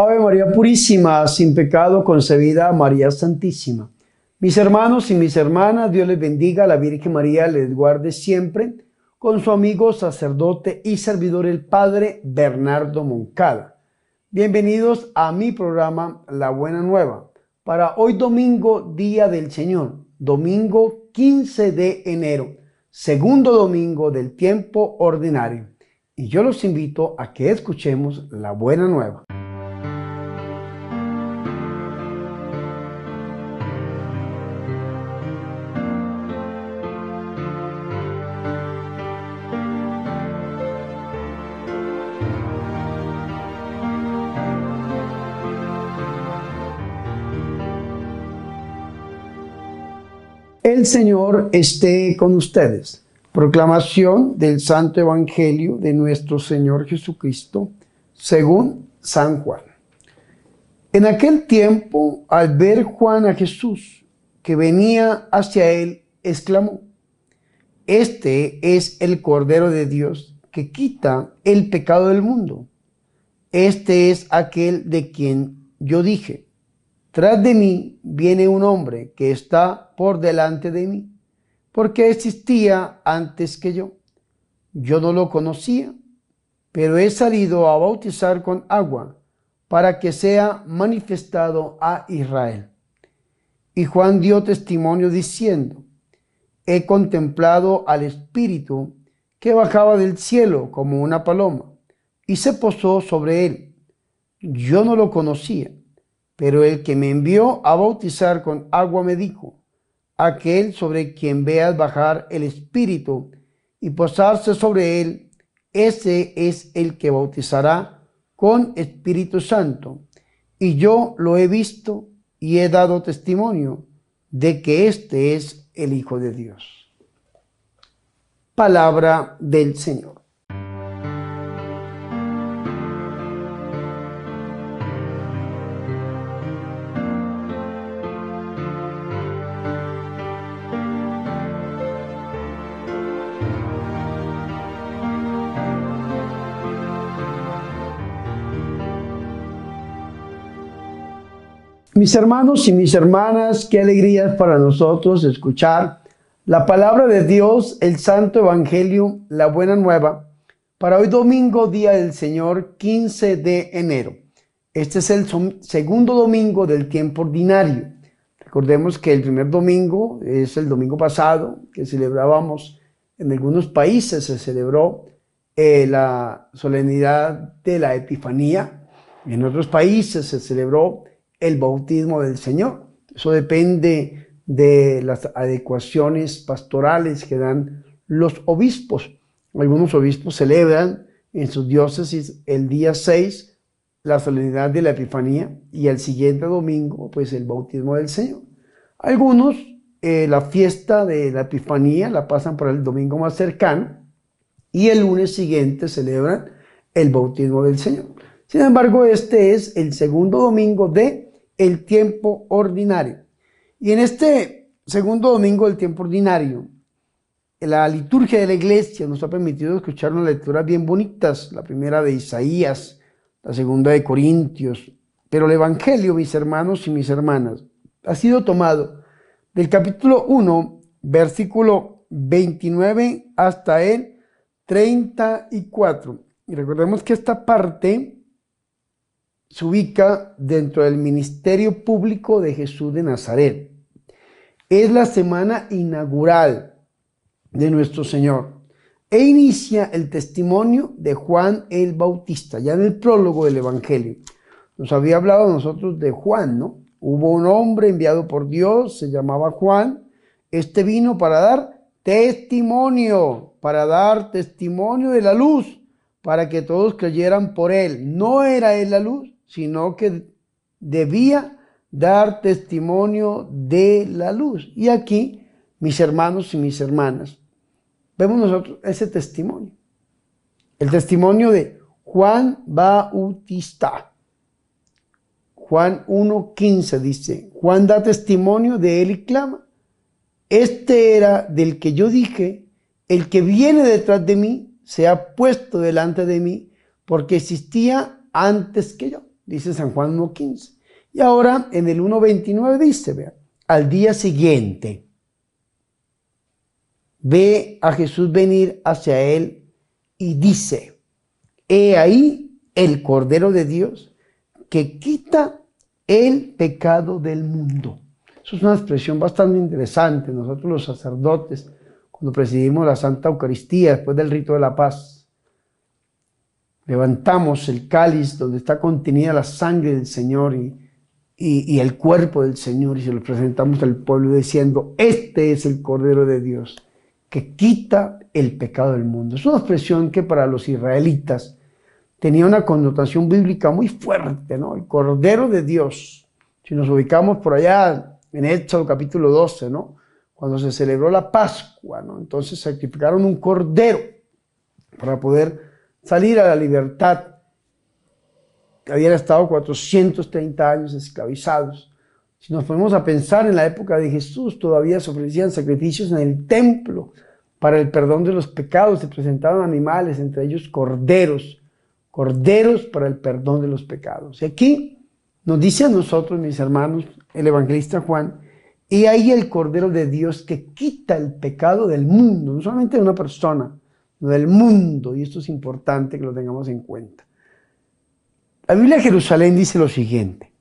Ave María Purísima, sin pecado concebida, María Santísima. Mis hermanos y mis hermanas, Dios les bendiga, la Virgen María les guarde siempre, con su amigo, sacerdote y servidor, el Padre Bernardo Moncada. Bienvenidos a mi programa La Buena Nueva, para hoy domingo, Día del Señor, domingo 15 de enero, segundo domingo del tiempo ordinario. Y yo los invito a que escuchemos la Buena Nueva. El Señor esté con ustedes. Proclamación del Santo Evangelio de nuestro Señor Jesucristo, según San Juan. En aquel tiempo, al ver Juan a Jesús, que venía hacia él, exclamó, Este es el Cordero de Dios que quita el pecado del mundo. Este es aquel de quien yo dije, tras de mí viene un hombre que está por delante de mí, porque existía antes que yo. Yo no lo conocía, pero he salido a bautizar con agua para que sea manifestado a Israel. Y Juan dio testimonio diciendo, he contemplado al Espíritu que bajaba del cielo como una paloma y se posó sobre él. Yo no lo conocía, pero el que me envió a bautizar con agua me dijo, aquel sobre quien veas bajar el Espíritu y posarse sobre él, ese es el que bautizará con Espíritu Santo. Y yo lo he visto y he dado testimonio de que este es el Hijo de Dios. Palabra del Señor. Mis hermanos y mis hermanas, qué alegría es para nosotros escuchar la palabra de Dios, el Santo Evangelio, la Buena Nueva, para hoy domingo, día del Señor, 15 de enero. Este es el segundo domingo del tiempo ordinario. Recordemos que el primer domingo es el domingo pasado, que celebrábamos en algunos países, se celebró eh, la solemnidad de la Epifanía, en otros países se celebró el bautismo del Señor. Eso depende de las adecuaciones pastorales que dan los obispos. Algunos obispos celebran en sus diócesis el día 6 la solemnidad de la Epifanía y el siguiente domingo pues el bautismo del Señor. Algunos eh, la fiesta de la Epifanía la pasan por el domingo más cercano y el lunes siguiente celebran el bautismo del Señor. Sin embargo, este es el segundo domingo de el tiempo ordinario. Y en este segundo domingo del tiempo ordinario, la liturgia de la iglesia nos ha permitido escuchar unas lecturas bien bonitas, la primera de Isaías, la segunda de Corintios, pero el Evangelio, mis hermanos y mis hermanas, ha sido tomado del capítulo 1, versículo 29 hasta el 34. Y recordemos que esta parte se ubica dentro del Ministerio Público de Jesús de Nazaret. Es la semana inaugural de nuestro Señor e inicia el testimonio de Juan el Bautista, ya en el prólogo del Evangelio. Nos había hablado nosotros de Juan, ¿no? Hubo un hombre enviado por Dios, se llamaba Juan. Este vino para dar testimonio, para dar testimonio de la luz, para que todos creyeran por él. No era él la luz, sino que debía dar testimonio de la luz. Y aquí, mis hermanos y mis hermanas, vemos nosotros ese testimonio. El testimonio de Juan Bautista. Juan 1.15 dice, Juan da testimonio de él y clama, este era del que yo dije, el que viene detrás de mí se ha puesto delante de mí, porque existía antes que yo dice San Juan 1.15. Y ahora en el 1.29 dice, vea, al día siguiente ve a Jesús venir hacia él y dice, he ahí el Cordero de Dios que quita el pecado del mundo. Eso es una expresión bastante interesante. Nosotros los sacerdotes, cuando presidimos la Santa Eucaristía, después del rito de la paz, levantamos el cáliz donde está contenida la sangre del Señor y, el cuerpo del Señor y se lo presentamos al pueblo diciendo, este es el Cordero de Dios que quita el pecado del mundo. Es una expresión que para los israelitas tenía una connotación bíblica muy fuerte, ¿no? El Cordero de Dios. Si nos ubicamos por allá en Éxodo capítulo 12, ¿no? Cuando se celebró la Pascua, ¿no? Entonces sacrificaron un cordero para poder salir a la libertad. que había estado 430 años esclavizados. Si nos ponemos a pensar en la época de Jesús, todavía se ofrecían sacrificios en el templo para el perdón de los pecados. Se presentaban animales, entre ellos corderos, corderos para el perdón de los pecados. Y aquí nos dice a nosotros, mis hermanos, el evangelista Juan, y ahí el cordero de Dios que quita el pecado del mundo, no solamente de una persona, del mundo, y esto es importante que lo tengamos en cuenta. La Biblia de Jerusalén dice lo siguiente,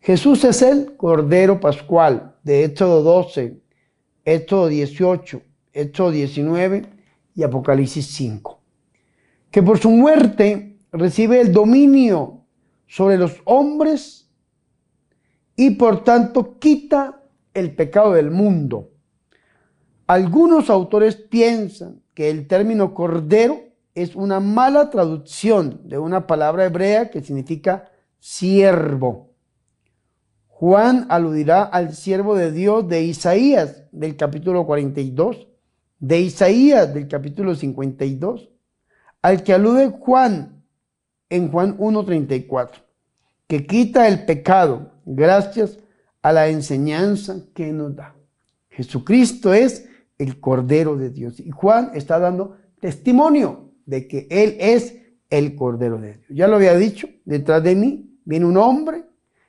Jesús es el Cordero Pascual de Éxodo 12, Éxodo 18, Éxodo 19 y Apocalipsis 5, que por su muerte recibe el dominio sobre los hombres y por tanto quita el pecado del mundo. Algunos autores piensan que el término cordero es una mala traducción de una palabra hebrea que significa siervo. Juan aludirá al siervo de Dios de Isaías del capítulo 42, de Isaías del capítulo 52, al que alude Juan en Juan 1.34, que quita el pecado gracias a la enseñanza que nos da. Jesucristo es el Cordero de Dios. Y Juan está dando testimonio de que Él es el Cordero de Dios. Ya lo había dicho, detrás de mí viene un hombre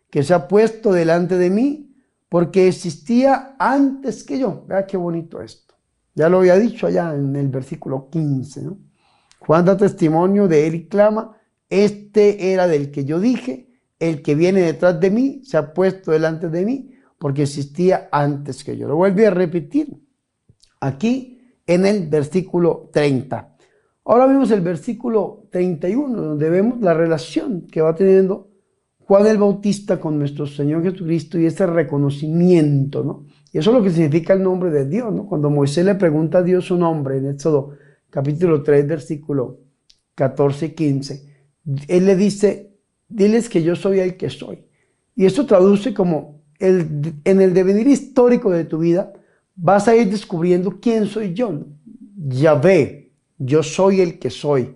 que se ha puesto delante de mí porque existía antes que yo. Vea qué bonito esto. Ya lo había dicho allá en el versículo 15. Juan da testimonio de Él y clama, este era del que yo dije, el que viene detrás de mí se ha puesto delante de mí porque existía antes que yo. Lo vuelvo a repetir aquí en el versículo 30. Ahora vemos el versículo 31, donde vemos la relación que va teniendo Juan el Bautista con nuestro Señor Jesucristo y ese reconocimiento, ¿no? Y eso es lo que significa el nombre de Dios, ¿no? Cuando Moisés le pregunta a Dios su nombre en Éxodo capítulo 3, versículo 14 y 15, él le dice, diles que yo soy el que soy. Y esto traduce como el, en el devenir histórico de tu vida, vas a ir descubriendo quién soy yo. Ya ve, yo soy el que soy.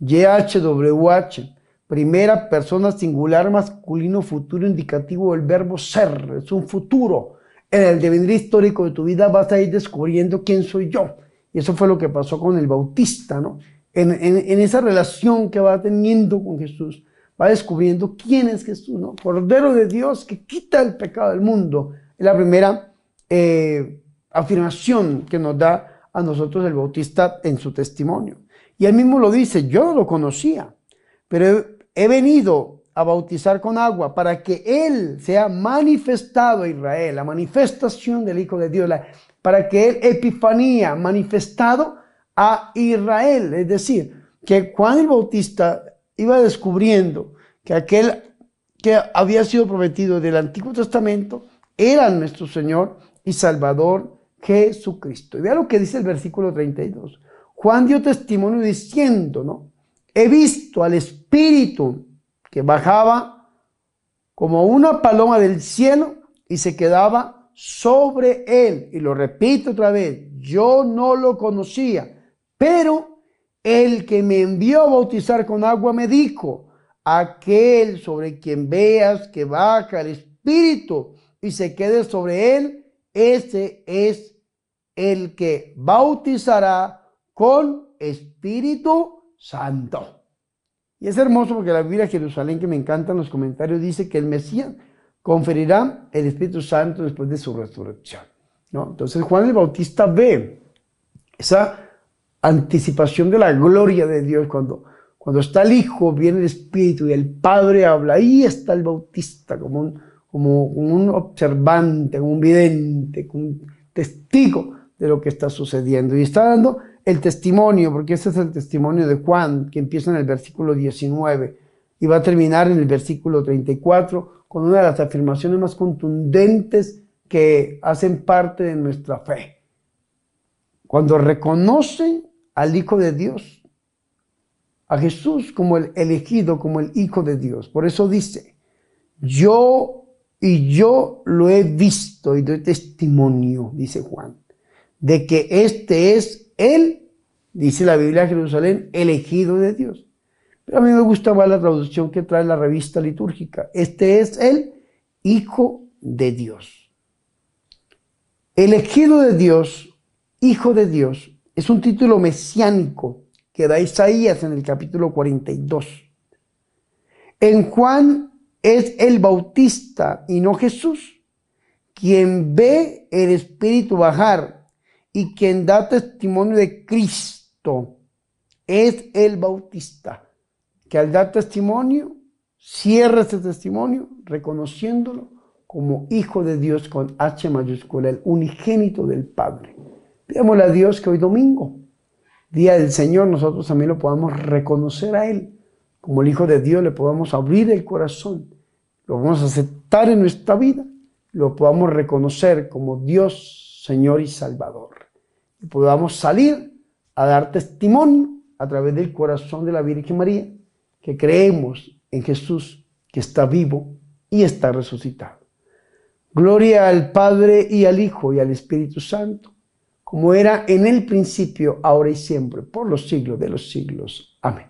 YHWH, primera persona singular masculino futuro indicativo del verbo ser, es un futuro. En el devenir histórico de tu vida vas a ir descubriendo quién soy yo. Y eso fue lo que pasó con el Bautista, ¿no? En, esa relación que va teniendo con Jesús, va descubriendo quién es Jesús, ¿no? Cordero de Dios que quita el pecado del mundo. Es la primera eh, afirmación que nos da a nosotros el Bautista en su testimonio. Y él mismo lo dice, yo no lo conocía, pero he venido a bautizar con agua para que Él sea manifestado a Israel, la manifestación del Hijo de Dios, para que Él, Epifanía, manifestado a Israel. Es decir, que Juan el Bautista iba descubriendo que aquel que había sido prometido del Antiguo Testamento era nuestro Señor y Salvador Jesucristo. Y vea lo que dice el versículo 32. Juan dio testimonio diciendo, ¿no? He visto al Espíritu que bajaba como una paloma del cielo y se quedaba sobre él. Y lo repito otra vez, yo no lo conocía, pero el que me envió a bautizar con agua me dijo, aquel sobre quien veas que baja el Espíritu y se quede sobre él, ese es el que bautizará con Espíritu Santo. Y es hermoso porque la Biblia Jerusalén, que me encantan los comentarios, dice que el Mesías conferirá el Espíritu Santo después de su resurrección. ¿no? Entonces Juan el Bautista ve esa anticipación de la gloria de Dios cuando, cuando está el Hijo, viene el Espíritu y el Padre habla. Ahí está el Bautista como un, como un observante, como un vidente, como un testigo de lo que está sucediendo. Y está dando el testimonio, porque ese es el testimonio de Juan, que empieza en el versículo 19 y va a terminar en el versículo 34 con una de las afirmaciones más contundentes que hacen parte de nuestra fe. Cuando reconoce al Hijo de Dios, a Jesús como el elegido, como el Hijo de Dios. Por eso dice, yo y yo lo he visto y doy testimonio, dice Juan de que este es el, dice la Biblia de Jerusalén, elegido de Dios. Pero a mí me gusta más la traducción que trae la revista litúrgica. Este es el Hijo de Dios. Elegido de Dios, Hijo de Dios, es un título mesiánico que da Isaías en el capítulo 42. En Juan es el Bautista y no Jesús quien ve el Espíritu bajar y quien da testimonio de Cristo es el bautista, que al dar testimonio, cierra ese testimonio reconociéndolo como hijo de Dios con H mayúscula, el unigénito del Padre. Pidámosle a Dios que hoy domingo, día del Señor, nosotros también lo podamos reconocer a Él. Como el Hijo de Dios le podamos abrir el corazón, lo a aceptar en nuestra vida, lo podamos reconocer como Dios, Señor y Salvador podamos salir a dar testimonio a través del corazón de la Virgen María, que creemos en Jesús, que está vivo y está resucitado. Gloria al Padre y al Hijo y al Espíritu Santo, como era en el principio, ahora y siempre, por los siglos de los siglos. Amén.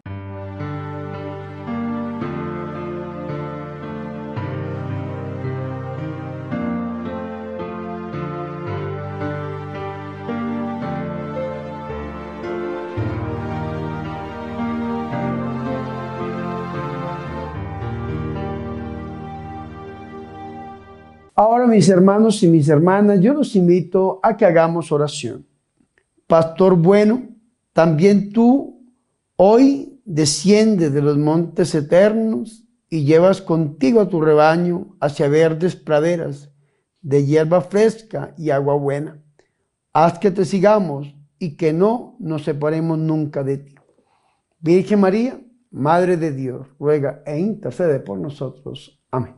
Ahora, mis hermanos y mis hermanas, yo los invito a que hagamos oración. Pastor bueno, también tú hoy desciendes de los montes eternos y llevas contigo a tu rebaño hacia verdes praderas de hierba fresca y agua buena. Haz que te sigamos y que no nos separemos nunca de ti. Virgen María, Madre de Dios, ruega e intercede por nosotros. Amén.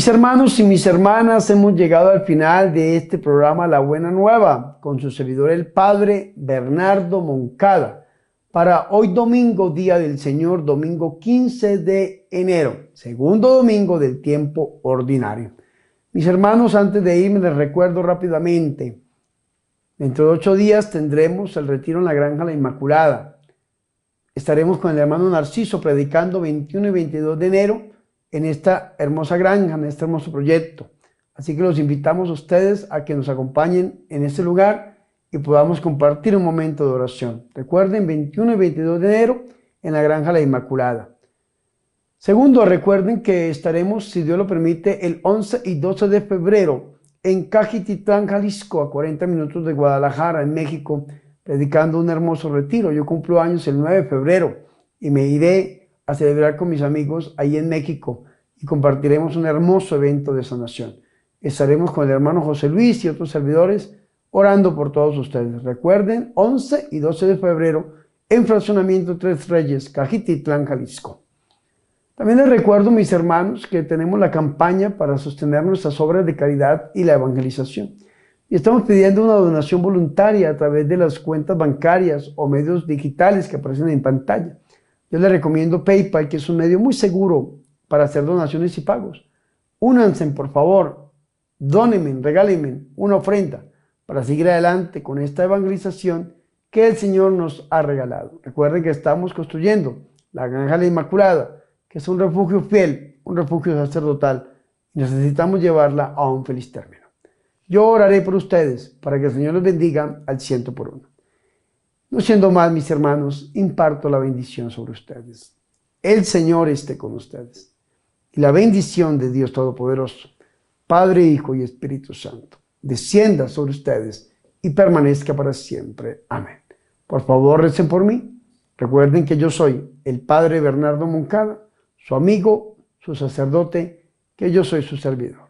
Mis hermanos y mis hermanas, hemos llegado al final de este programa La Buena Nueva con su servidor el Padre Bernardo Moncada para hoy domingo, Día del Señor, domingo 15 de enero, segundo domingo del tiempo ordinario. Mis hermanos, antes de irme les recuerdo rápidamente, dentro de ocho días tendremos el retiro en la Granja La Inmaculada. Estaremos con el hermano Narciso predicando 21 y 22 de enero en esta hermosa granja, en este hermoso proyecto. Así que los invitamos a ustedes a que nos acompañen en este lugar y podamos compartir un momento de oración. Recuerden, 21 y 22 de enero en la Granja La Inmaculada. Segundo, recuerden que estaremos, si Dios lo permite, el 11 y 12 de febrero en Cajititán, Jalisco, a 40 minutos de Guadalajara, en México, predicando un hermoso retiro. Yo cumplo años el 9 de febrero y me iré a celebrar con mis amigos ahí en México y compartiremos un hermoso evento de sanación. Estaremos con el hermano José Luis y otros servidores orando por todos ustedes. Recuerden, 11 y 12 de febrero en Fraccionamiento Tres Reyes, Cajititlán, Jalisco. También les recuerdo, mis hermanos, que tenemos la campaña para sostener nuestras obras de caridad y la evangelización. Y estamos pidiendo una donación voluntaria a través de las cuentas bancarias o medios digitales que aparecen en pantalla. Yo les recomiendo PayPal, que es un medio muy seguro para hacer donaciones y pagos. Únanse, por favor, dónenme, regálenme una ofrenda para seguir adelante con esta evangelización que el Señor nos ha regalado. Recuerden que estamos construyendo la Granja de la Inmaculada, que es un refugio fiel, un refugio sacerdotal. Necesitamos llevarla a un feliz término. Yo oraré por ustedes para que el Señor los bendiga al ciento por uno. No siendo más, mis hermanos, imparto la bendición sobre ustedes. El Señor esté con ustedes. Y la bendición de Dios Todopoderoso, Padre, Hijo y Espíritu Santo, descienda sobre ustedes y permanezca para siempre. Amén. Por favor, recen por mí. Recuerden que yo soy el Padre Bernardo Moncada, su amigo, su sacerdote, que yo soy su servidor.